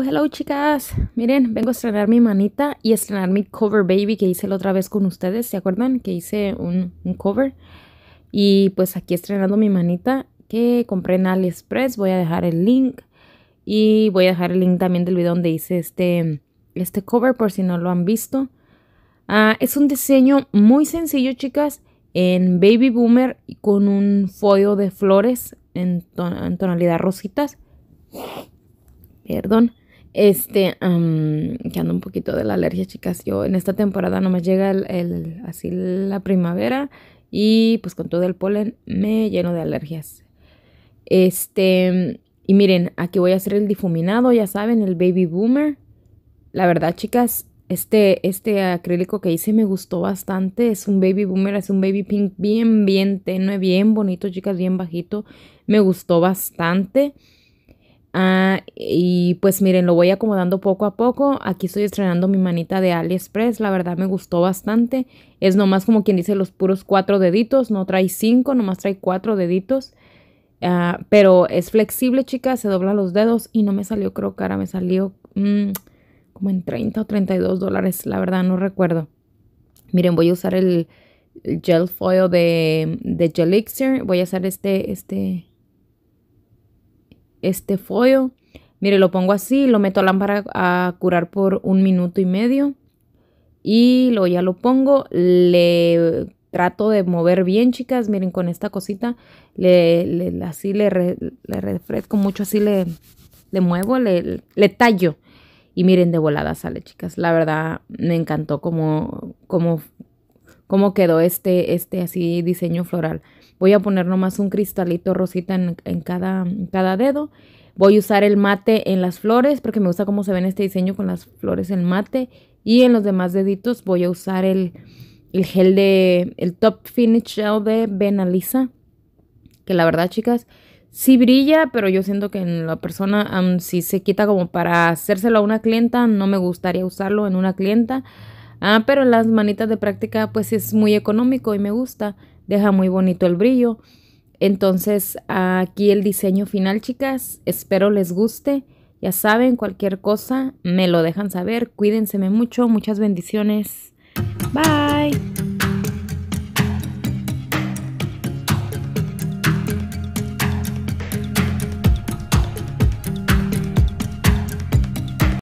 Hello, chicas. Miren, vengo a estrenar mi manita y estrenar mi cover baby que hice la otra vez con ustedes. ¿Se acuerdan? Que hice un, cover. Y pues aquí estrenando mi manita que compré en AliExpress. Voy a dejar el link. Y voy a dejar el link también del video donde hice este, este cover por si no lo han visto. Ah, es un diseño muy sencillo, chicas. En baby boomer con un folio de flores en tonalidad rositas perdón. Este, que ando un poquito de la alergia, chicas. Yo en esta temporada nomás llega el, así la primavera y pues con todo el polen me lleno de alergias. Este, y miren, aquí voy a hacer el difuminado, ya saben, el baby boomer. La verdad, chicas, este, este acrílico que hice me gustó bastante. Es un baby boomer, es un baby pink bien, bien tenue, bien bonito, chicas, bien bajito. Me gustó bastante. Ah, y pues miren, lo voy acomodando poco a poco. Aquí estoy estrenando mi manita de AliExpress. La verdad me gustó bastante. Es nomás como quien dice los puros cuatro deditos. No trae cinco, nomás trae cuatro deditos. Ah, pero es flexible, chicas. Se dobla los dedos y no me salió creo cara. Me salió mm, como en 30 o 32 dólares. La verdad no recuerdo. Miren, voy a usar el, gel foil de, de Gelixir. Voy a hacer este, este este follo. Mire, lo pongo así, lo meto a lámpara a curar por un minuto y medio. Y luego ya lo pongo, le trato de mover bien, chicas. Miren, con esta cosita, le, así le, refresco mucho, así le, le muevo, le, tallo. Y miren, de volada sale, chicas. La verdad, me encantó como como cómo quedó este, este así diseño floral. Voy a poner nomás un cristalito rosita en, cada, cada dedo. Voy a usar el mate en las flores porque me gusta cómo se ve en este diseño con las flores en mate. Y en los demás deditos voy a usar el, gel de, el Top Finish Gel de Benalisa. Que la verdad, chicas, sí brilla, pero yo siento que en la persona, si se quita como para hacérselo a una clienta, no me gustaría usarlo en una clienta. Ah, pero las manitas de práctica pues es muy económico y me gusta, deja muy bonito el brillo. Entonces aquí el diseño final chicas, espero les guste. Ya saben, cualquier cosa me lo dejan saber. Cuídense mucho, muchas bendiciones. Bye.